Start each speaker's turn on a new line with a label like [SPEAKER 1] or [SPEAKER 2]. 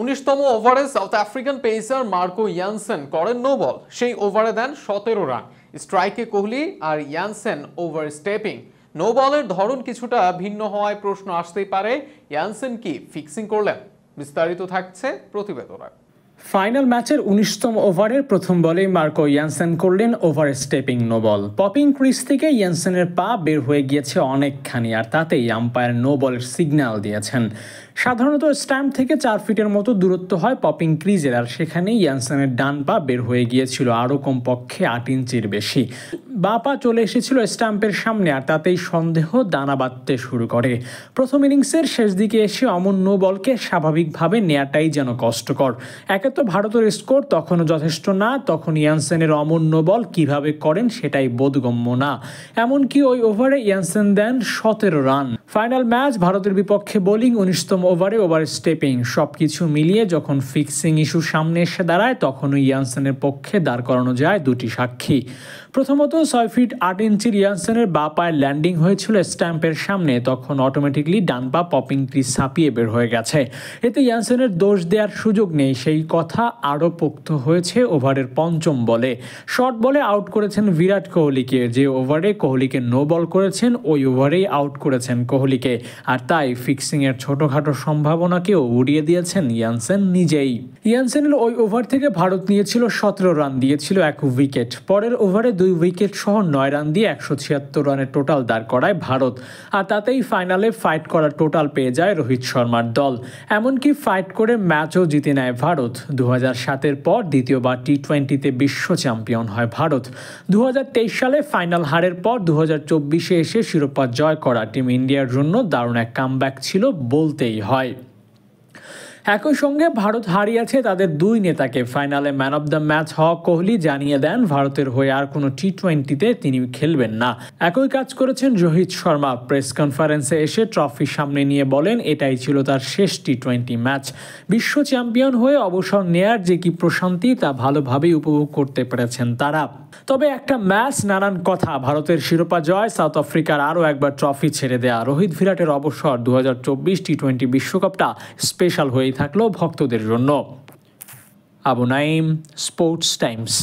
[SPEAKER 1] উনিশতম ওভারে south African pacer Marco Jansen করেন নো বল সেই ওভারে দেন সতেরো রান স্ট্রাইকে কোহলি আর ইয়ানসেন ওভার স্টেপিং নো বলের ধরন কিছুটা ভিন্ন হওয়ায় প্রশ্ন আসতেই পারে ইয়ানসেন কি ফিক্সিং করলেন বিস্তারিত থাকছে প্রতিবেদনায়
[SPEAKER 2] ফাইনাল ম্যাচের উনিশতম ওভারের প্রথম বলেই মার্কো ইয়ানসেন করলেন overstepping no ball popping crease থেকে ইয়ানসেনের পা বের হয়ে গিয়েছে অনেকখানি আর তাতেই আম্পায়ার নো বলের সিগন্যাল দিয়েছেন সাধারণত স্ট্যাম্প থেকে চার ফিটের মতো দূরত্ব হয় পপিং ক্রিজের আর সেখানেই ইয়ানসেনের ডান পা বের হয়ে গিয়েছিল আরও কমপক্ষে আট ইঞ্চির বেশি বাপা চলে এসেছিল স্ট্যাম্পের সামনে আর তাতেই সন্দেহ দানা বাঁধতে শুরু করে প্রথম ইনিংসের শেষ দিকে এসে অমন নো বলকে স্বাভাবিকভাবে নেয়াটাই যেন কষ্টকর একে তো ভারতের স্কোর তখনও যথেষ্ট না তখন ইয়ানসেনের অমন নো বল কীভাবে করেন সেটাই বোধগম্য না এমনকি ওই ওভারে ইয়ানসেন দেন সতেরো রান ফাইনাল ম্যাচ ভারতের বিপক্ষে বোলিং উনিশতম ওভারে ওভার স্টেপিং সব কিছু মিলিয়ে যখন ফিক্সিং ইস্যু সামনে এসে দাঁড়ায় তখনও ইয়ানসেনের পক্ষে দাঁড় করানো যায় দুটি সাক্ষী প্রথমত ছয় ফিট আট ইঞ্চির ইয়ানসেনের বা পায়ের ল্যান্ডিং হয়েছিল স্ট্যাম্পের সামনে তখন অটোমেটিকলি ডান পা ক্রিস ছাপিয়ে বের হয়ে গেছে এতে ইয়ানসেনের দোষ দেওয়ার সুযোগ নেই সেই কথা আরও পোক্ত হয়েছে ওভারের পঞ্চম বলে শর্ট বলে আউট করেছেন বিরাট কোহলিকে যে ওভারে কোহলিকে নো বল করেছেন ওই ওভারেই আউট করেছেন কোহলিকে আর তাই ফিক্সিংয়ের ছোটোখাটো সম্ভাবনাকেও উড়িয়ে দিয়েছেন ইয়ানসেন নিজেই ইয়ানসেনের ওই ওভার থেকে ভারত নিয়েছিল সতেরো রান দিয়েছিল এক উইকেট পরের ওভারে দুই উইকেট সহ নয় রান দিয়ে একশো ছিয়াত্তর রানের টোটাল দাঁড় করায় ভারত আর তাতেই ফাইনালে ফাইট করার টোটাল পেয়ে যায় রোহিত শর্মার দল এমনকি ফাইট করে ম্যাচও জিতে নেয় ভারত দু সাতের পর দ্বিতীয়বার টি টোয়েন্টিতে বিশ্ব চ্যাম্পিয়ন হয় ভারত দু সালে ফাইনাল হারের পর দু হাজার এসে শিরোপা জয় করা টিম ইন্ডিয়ার জন্য দারুণ এক কামব্যাক ছিল বলতেই হয় একই সঙ্গে ভারত হারিয়েছে তাদের দুই নেতাকে ফাইনালে ম্যান অব দ্য ম্যাচ হওয়া কোহলি জানিয়ে দেন ভারতের হয়ে আর কোনো টি টোয়েন্টিতে তিনি খেলবেন না একই কাজ করেছেন রোহিত শর্মা প্রেস কনফারেন্সে এসে ট্রফি সামনে নিয়ে বলেন এটাই ছিল তার শেষ টি টোয়েন্টি ম্যাচ বিশ্ব চ্যাম্পিয়ন হয়ে অবসর নেয়ার যে কি প্রশান্তি তা ভালোভাবেই উপভোগ করতে পেরেছেন তারা তবে একটা ম্যাচ নানান কথা ভারতের শিরোপা জয় সাউথ আফ্রিকার আরও একবার ট্রফি ছেড়ে দেয়া রোহিত ভিরাটের অবসর দু টি টোয়েন্টি বিশ্বকাপটা স্পেশাল হয়েই থাকলো ভক্তদের জন্য আবু নাইম স্পোর্টস টাইমস